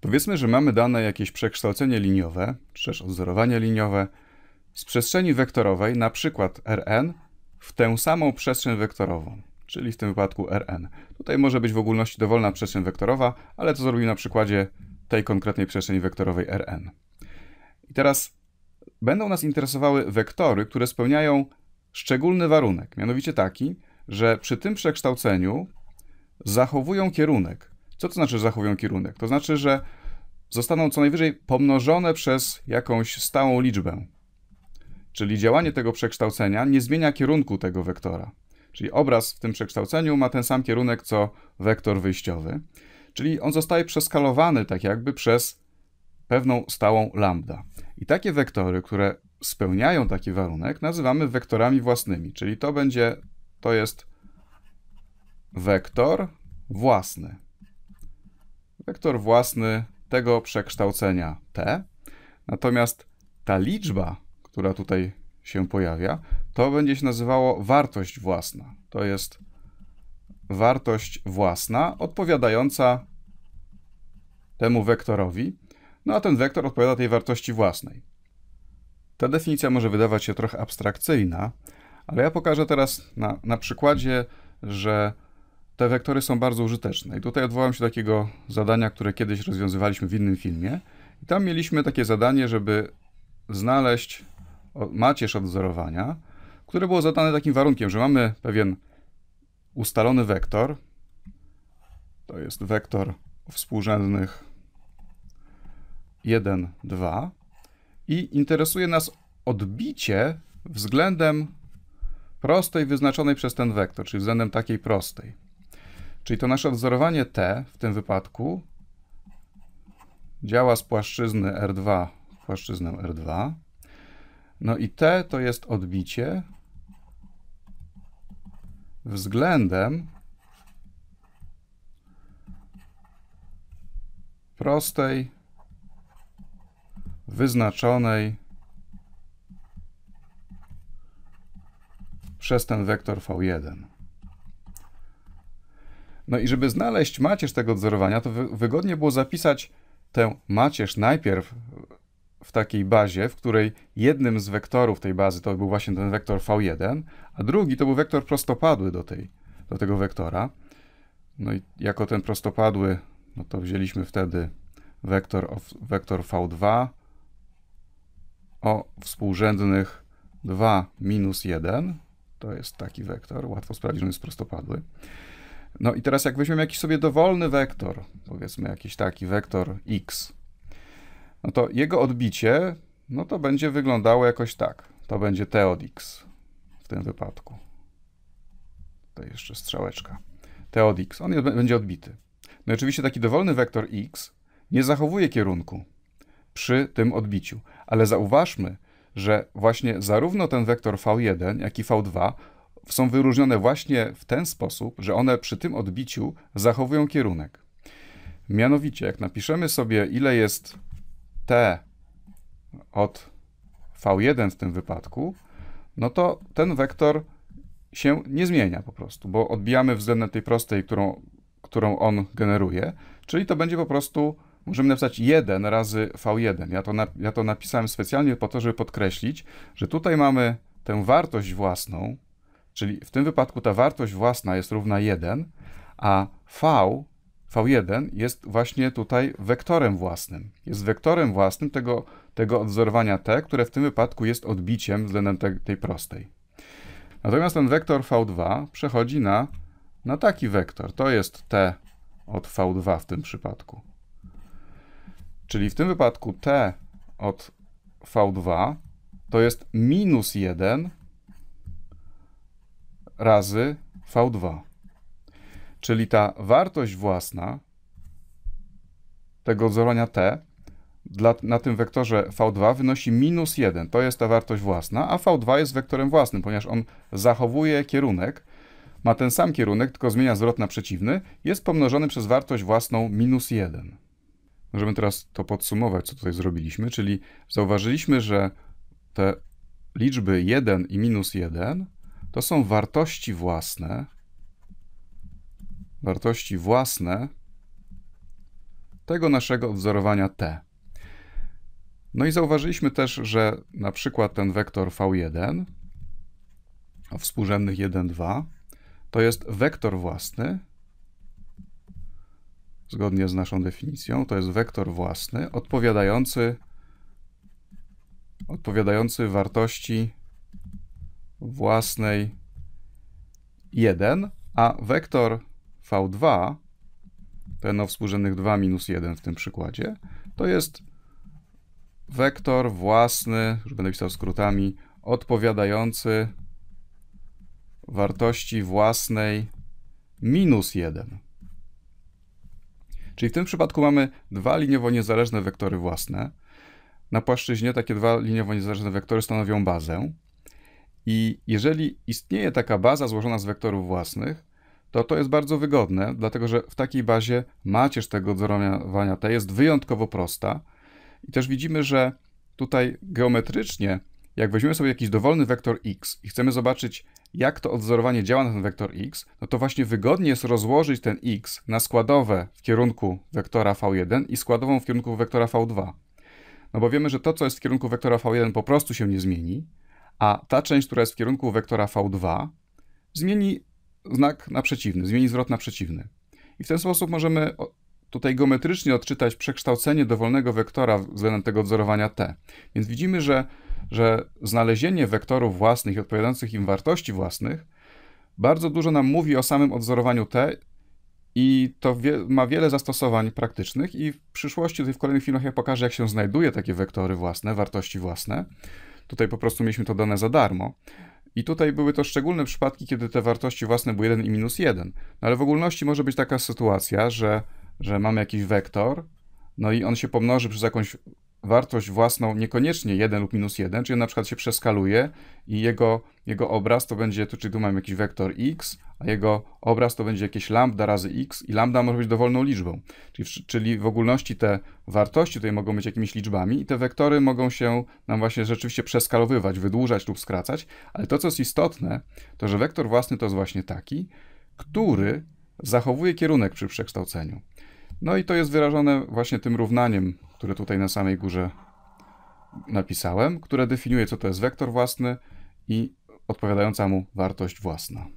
Powiedzmy, że mamy dane jakieś przekształcenie liniowe, czy też odzorowanie liniowe, z przestrzeni wektorowej, na przykład Rn, w tę samą przestrzeń wektorową, czyli w tym wypadku Rn. Tutaj może być w ogólności dowolna przestrzeń wektorowa, ale to zrobimy na przykładzie tej konkretnej przestrzeni wektorowej Rn. I teraz będą nas interesowały wektory, które spełniają szczególny warunek, mianowicie taki, że przy tym przekształceniu zachowują kierunek, co to znaczy, że zachowują kierunek? To znaczy, że zostaną co najwyżej pomnożone przez jakąś stałą liczbę. Czyli działanie tego przekształcenia nie zmienia kierunku tego wektora. Czyli obraz w tym przekształceniu ma ten sam kierunek co wektor wyjściowy. Czyli on zostaje przeskalowany tak jakby przez pewną stałą lambda. I takie wektory, które spełniają taki warunek, nazywamy wektorami własnymi. Czyli to będzie, to jest wektor własny wektor własny tego przekształcenia t. Natomiast ta liczba, która tutaj się pojawia, to będzie się nazywało wartość własna. To jest wartość własna odpowiadająca temu wektorowi, no a ten wektor odpowiada tej wartości własnej. Ta definicja może wydawać się trochę abstrakcyjna, ale ja pokażę teraz na, na przykładzie, że te wektory są bardzo użyteczne. I tutaj odwołam się do takiego zadania, które kiedyś rozwiązywaliśmy w innym filmie. I tam mieliśmy takie zadanie, żeby znaleźć macierz odwzorowania, które było zadane takim warunkiem, że mamy pewien ustalony wektor. To jest wektor współrzędnych 1, 2. I interesuje nas odbicie względem prostej wyznaczonej przez ten wektor, czyli względem takiej prostej. Czyli to nasze odwzorowanie T w tym wypadku działa z płaszczyzny R2 płaszczyznę R2. No i T to jest odbicie względem prostej, wyznaczonej przez ten wektor V1. No i żeby znaleźć macierz tego wzorowania, to wygodnie było zapisać tę macierz najpierw w takiej bazie, w której jednym z wektorów tej bazy to był właśnie ten wektor V1, a drugi to był wektor prostopadły do, tej, do tego wektora. No i jako ten prostopadły, no to wzięliśmy wtedy wektor, wektor V2 o współrzędnych 2 minus 1. To jest taki wektor, łatwo sprawdzić, że on jest prostopadły. No i teraz jak weźmiemy jakiś sobie dowolny wektor, powiedzmy jakiś taki wektor x, no to jego odbicie, no to będzie wyglądało jakoś tak. To będzie t od x w tym wypadku. Tutaj jeszcze strzałeczka. t od x, on będzie odbity. No i oczywiście taki dowolny wektor x nie zachowuje kierunku przy tym odbiciu, ale zauważmy, że właśnie zarówno ten wektor v1, jak i v2 są wyróżnione właśnie w ten sposób, że one przy tym odbiciu zachowują kierunek. Mianowicie, jak napiszemy sobie, ile jest T od V1 w tym wypadku, no to ten wektor się nie zmienia po prostu, bo odbijamy względem tej prostej, którą, którą on generuje, czyli to będzie po prostu, możemy napisać 1 razy V1. Ja to, ja to napisałem specjalnie po to, żeby podkreślić, że tutaj mamy tę wartość własną, Czyli w tym wypadku ta wartość własna jest równa 1, a V, V1 jest właśnie tutaj wektorem własnym. Jest wektorem własnym tego, tego odwzorowania T, które w tym wypadku jest odbiciem względem te, tej prostej. Natomiast ten wektor V2 przechodzi na, na taki wektor. To jest T od V2 w tym przypadku. Czyli w tym wypadku T od V2 to jest minus 1 razy V2. Czyli ta wartość własna tego wzorowania T dla, na tym wektorze V2 wynosi minus 1. To jest ta wartość własna, a V2 jest wektorem własnym, ponieważ on zachowuje kierunek, ma ten sam kierunek, tylko zmienia zwrot na przeciwny, jest pomnożony przez wartość własną minus 1. Możemy teraz to podsumować, co tutaj zrobiliśmy, czyli zauważyliśmy, że te liczby 1 i minus 1 to są wartości własne. Wartości własne tego naszego odwzorowania t. No i zauważyliśmy też, że na przykład ten wektor v1 o współrzędnych 1, 2 to jest wektor własny, zgodnie z naszą definicją, to jest wektor własny odpowiadający, odpowiadający wartości własnej 1, a wektor v2, ten o współrzędnych 2 minus 1 w tym przykładzie, to jest wektor własny, już będę pisał skrótami, odpowiadający wartości własnej minus 1. Czyli w tym przypadku mamy dwa liniowo niezależne wektory własne. Na płaszczyźnie takie dwa liniowo niezależne wektory stanowią bazę. I jeżeli istnieje taka baza złożona z wektorów własnych, to to jest bardzo wygodne, dlatego że w takiej bazie macierz tego odzorowania ta jest wyjątkowo prosta. I też widzimy, że tutaj geometrycznie, jak weźmiemy sobie jakiś dowolny wektor x i chcemy zobaczyć, jak to odzorowanie działa na ten wektor x, no to właśnie wygodnie jest rozłożyć ten x na składowe w kierunku wektora v1 i składową w kierunku wektora v2. No bo wiemy, że to, co jest w kierunku wektora v1 po prostu się nie zmieni, a ta część, która jest w kierunku wektora V2, zmieni znak na przeciwny, zmieni zwrot na przeciwny. I w ten sposób możemy tutaj geometrycznie odczytać przekształcenie dowolnego wektora względem tego wzorowania t. Więc widzimy, że, że znalezienie wektorów własnych i odpowiadających im wartości własnych bardzo dużo nam mówi o samym odwzorowaniu t i to wie, ma wiele zastosowań praktycznych i w przyszłości, tutaj w kolejnych filmach ja pokażę, jak się znajduje takie wektory własne, wartości własne, Tutaj po prostu mieliśmy to dane za darmo. I tutaj były to szczególne przypadki, kiedy te wartości własne były 1 i minus 1. No ale w ogólności może być taka sytuacja, że, że mamy jakiś wektor, no i on się pomnoży przez jakąś wartość własną, niekoniecznie 1 lub minus 1, czyli on na przykład się przeskaluje i jego, jego obraz to będzie, tu, czyli tu mamy jakiś wektor x, a jego obraz to będzie jakieś lambda razy x i lambda może być dowolną liczbą. Czyli w, czyli w ogólności te wartości tutaj mogą być jakimiś liczbami i te wektory mogą się nam właśnie rzeczywiście przeskalowywać, wydłużać lub skracać, ale to co jest istotne, to że wektor własny to jest właśnie taki, który zachowuje kierunek przy przekształceniu. No i to jest wyrażone właśnie tym równaniem, które tutaj na samej górze napisałem, które definiuje co to jest wektor własny i odpowiadająca mu wartość własna.